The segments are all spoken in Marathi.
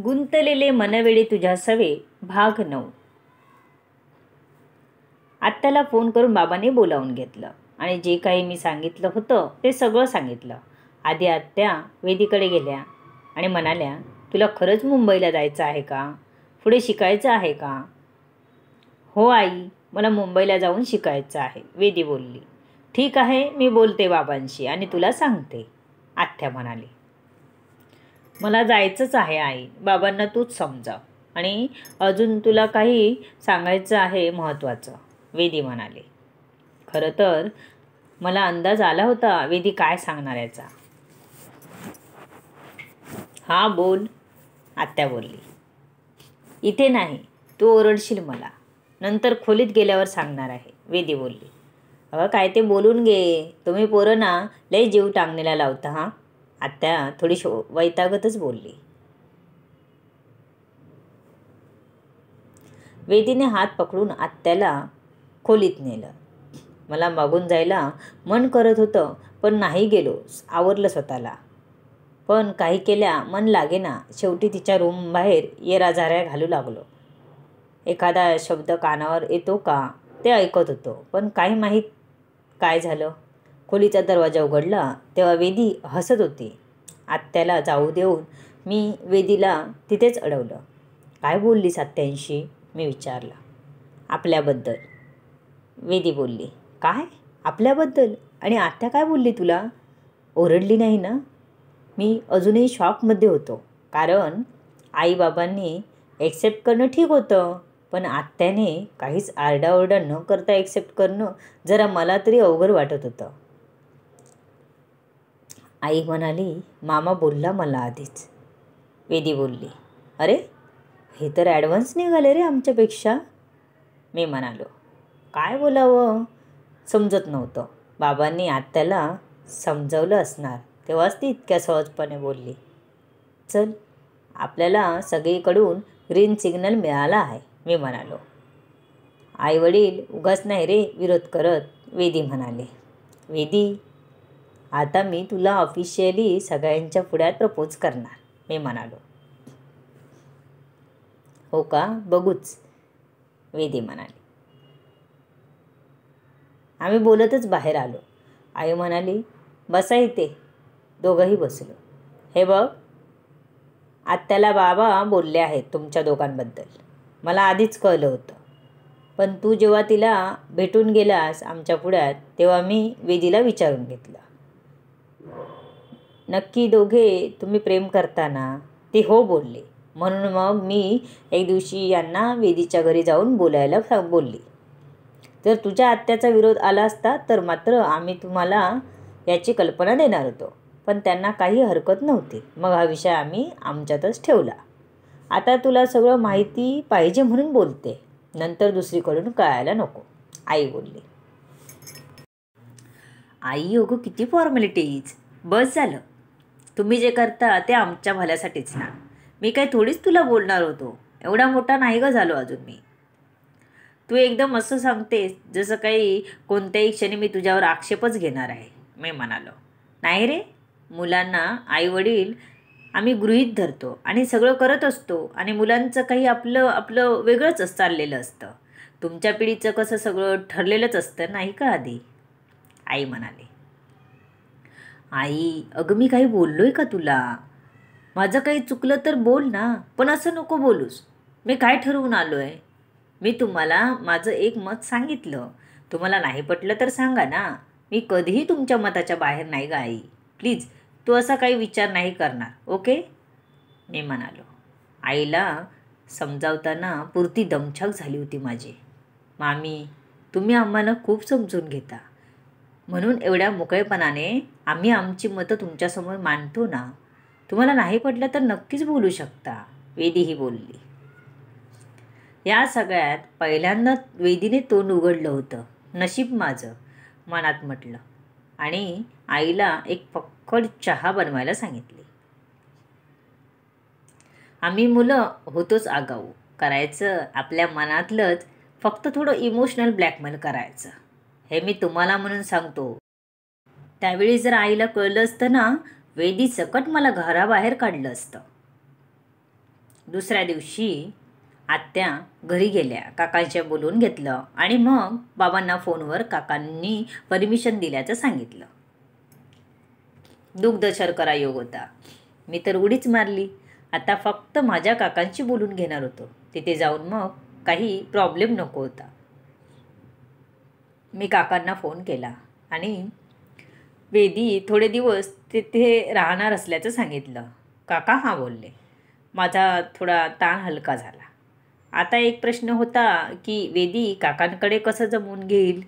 गुंतलेले मनवेळे तुझ्या सवे भाग नऊ आत्ताला फोन करून बाबाने बोलावून घेतलं आणि जे काही मी सांगितलं होतं ते सगळं सांगितलं आधी आत्या वेदीकडे गेल्या आणि म्हणाल्या तुला खरंच मुंबईला जायचं आहे का पुढे शिकायचं आहे का हो आई मला मुंबईला जाऊन शिकायचं आहे वेदी बोलली ठीक आहे मी बोलते बाबांशी आणि तुला सांगते आत्या म्हणाली मला जायचंच आहे आई बाबांना तूच समजा आणि अजून तुला काही सांगायचं आहे महत्त्वाचं वेदी म्हणाले खरं तर मला अंदाज आला होता वेदी काय सांगणार याचा हां बोल आत्या बोलली इथे नाही तू ओरडशील मला नंतर खोलीत गेल्यावर सांगणार आहे वेदी बोलली अगं काय ते बोलून घे तुम्ही पोरं ना लई जीव टांगणीला लावता हां आत्या थोडी शो वैतागतच बोलली वेदीने हात पकडून आत्याला खोलीत नेलं मला मागून जायला मन करत होतं पण नाही गेलो आवरलं स्वतःला पण काही केल्या मन लागेना शेवटी तिच्या रूमबाहेर येराजाऱ्या घालू लागलो एखादा शब्द कानावर येतो का ते ऐकत होतो पण काही माहीत काय झालं खोलीचा दरवाजा उघडला तेव्हा वेदी हसत होती आत्याला जाऊ देऊन मी वेदीला तिथेच अडवलं काय बोललीस आत्यांशी मी विचारला आपल्याबद्दल वेदी बोलली काय आपल्याबद्दल आणि आत्या काय बोलली तुला ओरडली नाही ना मी अजूनही शॉकमध्ये होतो कारण आईबाबांनी ॲक्सेप्ट करणं ठीक होतं पण आत्याने काहीच आरडाओरडा न करता ॲक्सेप्ट करणं जरा मला तरी अवघड वाटत होतं आई म्हणाली मामा बोलला मला आधीच वेदी बोलली अरे हे तर ॲडव्हान्स निघाले रे आमच्यापेक्षा मी म्हणालो काय बोलावं समजत नव्हतं बाबांनी आत्याला समजवलं असणार तेव्हाच ती इतक्या सहजपणे बोलली चल आपल्याला सगळीकडून ग्रीन सिग्नल मिळाला आहे मी म्हणालो आईवडील उगाच नाही रे विरोध करत वेदी म्हणाले वेदी आता मी तुला ऑफिशियली सगळ्यांच्या पुढ्यात प्रपोज करणार मी म्हणालो हो का बघूच वेदी म्हणाली आम्ही बोलतच बाहेर आलो आई म्हणाली बसा इथे दोघंही बसलो हे बघ आत्याला बाबा बोलले आहेत तुमच्या दोघांबद्दल मला आधीच कळलं होतं पण तू जेव्हा तिला भेटून गेलास आमच्या पुढ्यात तेव्हा मी वेदीला विचारून घेतलं नक्की दोघे तुम्ही प्रेम करता ना ते हो बोलले म्हणून मग मी एक दिवशी यांना वेदीच्या घरी जाऊन बोलायला बोलली जर तुझ्या आत्याचा विरोध आला असता तर मात्र आम्ही तुम्हाला याची कल्पना देणार होतो पण त्यांना काही हरकत नव्हती मग हा विषय आम्ही आमच्यातच ठेवला आता तुला सगळं माहिती पाहिजे म्हणून बोलते नंतर दुसरीकडून कळायला नको आई बोलली आई अगं किती फॉर्मॅलिटीज बस झालं तुम्ही जे करता ते आमच्या भल्यासाठीच ना मी काय थोडीच तुला बोलणार होतो एवढा मोठा नाही ग झालो अजून मी तू एकदम असं सांगतेस जसं काही कोणत्याही क्षणी मी तुझ्यावर आक्षेपच घेणार आहे मी म्हणालो नाही रे मुलांना आईवडील आम्ही गृहीत धरतो आणि सगळं करत असतो आणि मुलांचं काही आपलं आपलं वेगळंच चाललेलं असतं तुमच्या पिढीचं कसं सगळं ठरलेलंच असतं नाही का आधी आई म्हणाली आई अगं मी काही बोललोय का तुला माझं काही चुकलं तर बोल ना पण असं नको बोलूस मी काय ठरवून आलो आहे मी तुम्हाला माझं एक मत सांगितलं तुम्हाला नाही पटलं तर सांगा ना मी कधीही तुमच्या मताच्या बाहेर नाही ग आई प्लीज तू असा काही विचार नाही करणार ओके मी म्हणालो आईला समजावताना पुरती दमछाक झाली होती माझी मामी तुम्ही आम्हाला खूप समजून घेता म्हणून एवढ्या मोकळेपणाने आम्ही आमची मतं तुमच्यासमोर मांडतो ना तुम्हाला नाही पडलं तर नक्कीच बोलू शकता वेदीही बोलली या सगळ्यात पहिल्यांदा वेदीने तोंड उघडलं होतं नशीब माझं मनात म्हटलं आणि आईला एक पक्कड चहा बनवायला सांगितली आम्ही मुलं होतोच आगाऊ करायचं आपल्या मनातलंच फक्त थोडं इमोशनल ब्लॅकमेल करायचं हे मी तुम्हाला म्हणून सांगतो त्यावेळी जर आईला कळलं असतं ना वेदी सकट मला घराबाहेर काढलं असतं दुसऱ्या दिवशी आत्या घरी गेल्या काकांच्या बोलून घेतलं आणि मग बाबांना फोनवर काकांनी परमिशन दिल्याचं सांगितलं दुग्ध शर्करा योग होता मी तर उडीच मारली आता फक्त माझ्या काकांशी बोलून घेणार होतो तिथे जाऊन मग काही प्रॉब्लेम नको होता मी काकांना फोन केला आणि वेदी थोडे दिवस तिथे राहणार असल्याचं सांगितलं काका हां बोलले माझा थोडा ताण हलका झाला आता एक प्रश्न होता की वेदी काकांकडे कसं जमवून घेईल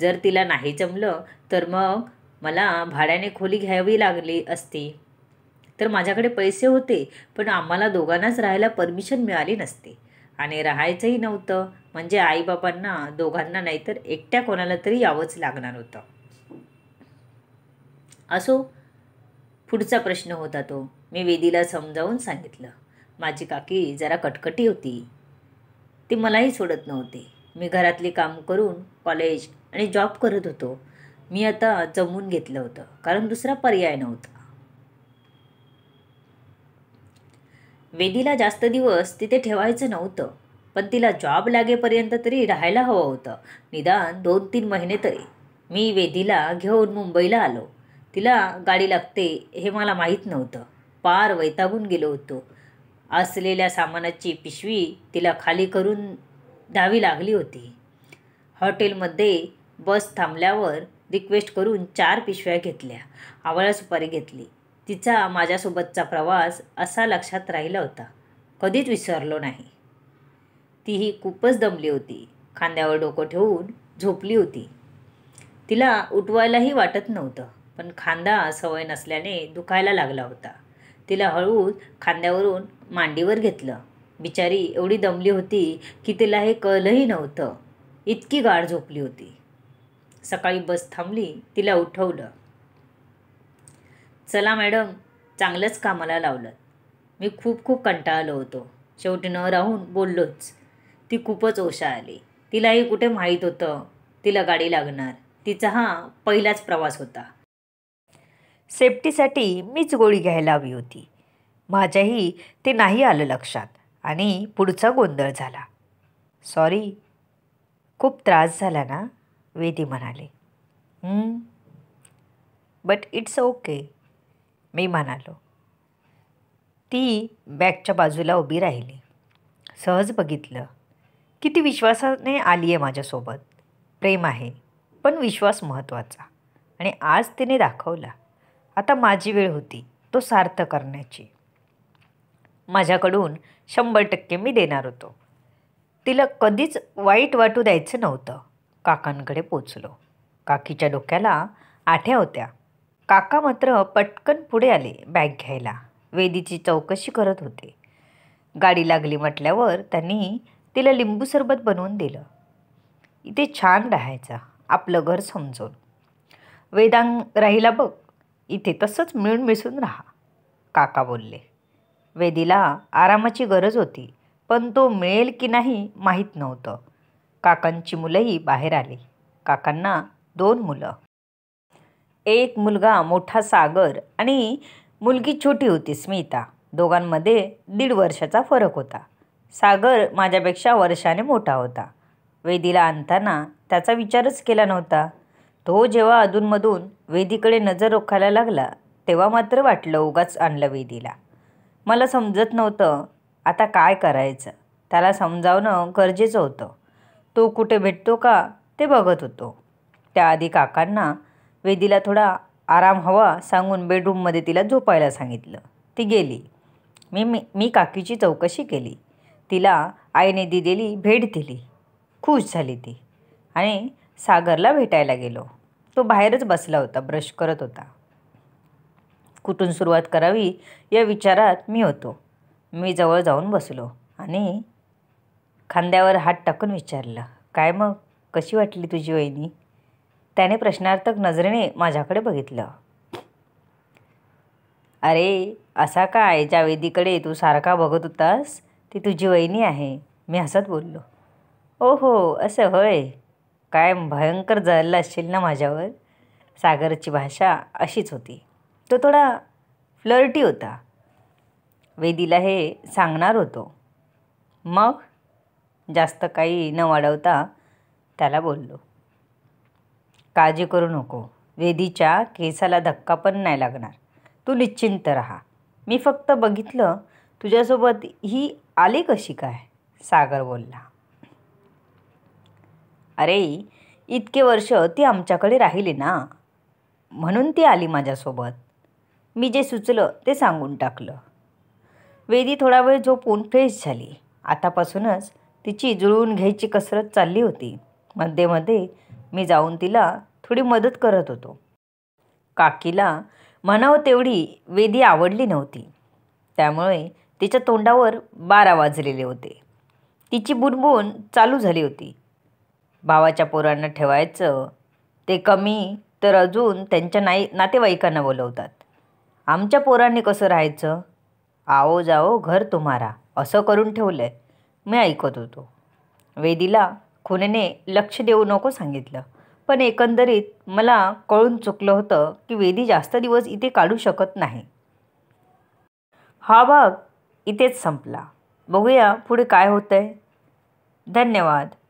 जर तिला नाही जमलं तर मग मला भाड्याने खोली घ्यावी लागली असती तर माझ्याकडे पैसे होते पण आम्हाला दोघांनाच राहायला परमिशन मिळाली नसते आणि राहायचंही नव्हतं म्हणजे आईबापांना दोघांना नाहीतर एकट्या कोणाला तरी यावंच लागणार होतं असो पुढचा प्रश्न होता तो मी वेदीला समजावून सांगितलं माझी काकी जरा कटकटी होती ती मलाही सोडत नव्हती मी घरातली काम करून कॉलेज आणि जॉब करत होतो मी आता जमून घेतलं होतं कारण दुसरा पर्याय नव्हता वेदीला जास्त दिवस तिथे ठेवायचं नव्हतं पण तिला जॉब लागेपर्यंत तरी राहायला हवं होतं निदान दोन तीन महिने तरी मी वेदीला घेऊन मुंबईला आलो तिला गाडी लागते हे मला माहीत नव्हतं पार वैतागून गेलो होतो असलेल्या सामानाची पिशवी तिला खाली करून द्यावी लागली होती हॉटेलमध्ये बस थांबल्यावर रिक्वेस्ट करून चार पिशव्या घेतल्या आवळा सुपारी घेतली तिचा माझ्यासोबतचा प्रवास असा लक्षात राहिला होता कधीच विसरलो नाही तीही खूपच दमली होती खांद्यावर डोकं ठेवून झोपली होती तिला उठवायलाही वाटत नव्हतं पण खांदा सवय नसल्याने दुखायला लागला होता तिला हळूच खांद्यावरून मांडीवर घेतलं बिचारी एवढी दमली होती की तिला हे कळलंही नव्हतं इतकी गाढ झोपली होती सकाळी बस थांबली तिला उठवलं चला मॅडम चांगलंच कामाला लावलं मी खूप खूप कंटाळलो होतो शेवटी न राहून बोललोच ती खूपच ओशा आली तिलाही कुठे माहीत होतं तिला गाडी लागणार तिचा हा पहिलाच प्रवास होता सेफ्टीसाठी मीच गोळी घ्यायला हवी होती माझ्याही ते नाही आलं लक्षात आणि पुढचा गोंधळ झाला सॉरी खूप त्रास झाला ना वेदी म्हणाले बट इट्स ओके मी म्हणालो ती बॅगच्या बाजूला उभी राहिली सहज बघितलं किती विश्वासाने आली आहे माझ्यासोबत प्रेम आहे पण विश्वास महत्त्वाचा आणि आज तिने दाखवला आता माझी वेळ होती तो सार्थ करण्याची माझ्याकडून शंभर टक्के मी देणार होतो तिला कधीच वाईट वाटू द्यायचं नव्हतं काकांकडे पोचलो काकीच्या डोक्याला आठ्या होत्या काका मात्र पटकन पुढे आले बॅग घ्यायला वेदीची चौकशी करत होते गाडी लागली म्हटल्यावर त्यांनी तिला लिंबू सरबत बनवून दिलं इथे छान राहायचा आपलं घर समजून वेदांग राहिला बघ इथे तसंच मिळून मिसळून राहा काका बोलले वेदीला आरामाची गरज होती पण तो मिळेल की नाही माहीत नव्हतं काकांची मुलंही बाहेर आली काकांना दोन मुलं एक मुलगा मोठा सागर आणि मुलगी छोटी होती स्मिता दोघांमध्ये दीड वर्षाचा फरक होता सागर माझ्यापेक्षा वर्षाने मोठा होता वेदीला आणताना त्याचा विचारच केला नव्हता तो जेव्हा अधूनमधून वेदीकडे नजर रोखायला लागला तेव्हा मात्र वाटलं उगाच आणलं वेदीला मला समजत नव्हतं आता काय करायचं त्याला समजावणं गरजेचं होतं तो कुठे भेटतो का ते बघत होतो त्याआधी काकांना वेदीला थोडा आराम हवा सांगून बेडरूममध्ये तिला झोपायला सांगितलं ती गेली मी मी मी काकीची चौकशी केली तिला आईने दिलेली भेट दिली खुश झाली ती आणि सागरला भेटायला गेलो तो बाहेरच बसला होता ब्रश करत होता कुठून सुरुवात करावी या विचारात मी होतो मी जवळ जाऊन बसलो आणि खांद्यावर हात टाकून विचारलं काय मग कशी वाटली तुझी वहिनी त्याने प्रश्नार्थक नजरेने माझ्याकडे बघितलं अरे असा काय ज्या वेदीकडे तू सारखा बघत होतास ती तुझी वहिनी आहे मी हसत बोललो ओहो असं होय काय भयंकर जळला असशील ना माझ्यावर सागरची भाषा अशीच होती तो थोडा फ्लर्टी होता वेदीला हे सांगणार होतो मग जास्त काही न वाढवता त्याला बोललो काळजी करू नको वेदीच्या केसाला धक्का पण नाही लागणार तू निश्चिंत राहा मी फक्त बघितलं तुझ्यासोबत ही आली कशी काय सागर बोलला अरे इतके वर्ष ती आमच्याकडे राहिली ना म्हणून ती आली माझ्यासोबत मी जे सुचलं ते सांगून टाकलं वेदी थोडा वेळ झोपून फ्रेश झाली आतापासूनच तिची जुळवून घ्यायची कसरत चालली होती मध्ये मध्ये मी जाऊन तिला थोडी मदत करत होतो काकीला म्हणावं तेवढी वेदी आवडली नव्हती त्यामुळे तिच्या तोंडावर बारा वाजलेले होते तिची बुनबुन चालू झाली होती भावाच्या पोरांना ठेवायचं ते कमी तर अजून त्यांच्या नाई नातेवाईकांना बोलवतात आमच्या पोरांनी कसं राहायचं आओ जाओ घर तुम्हारा असं करून ठेवलं आहे मी ऐकत होतो वेदीला खुनेने लक्ष देऊ नको सांगितलं पण एकंदरीत मला कळून चुकलं होतं की वेदी जास्त दिवस इथे काढू शकत नाही हा भाग इथेच संपला बघूया पुढे काय होतं आहे धन्यवाद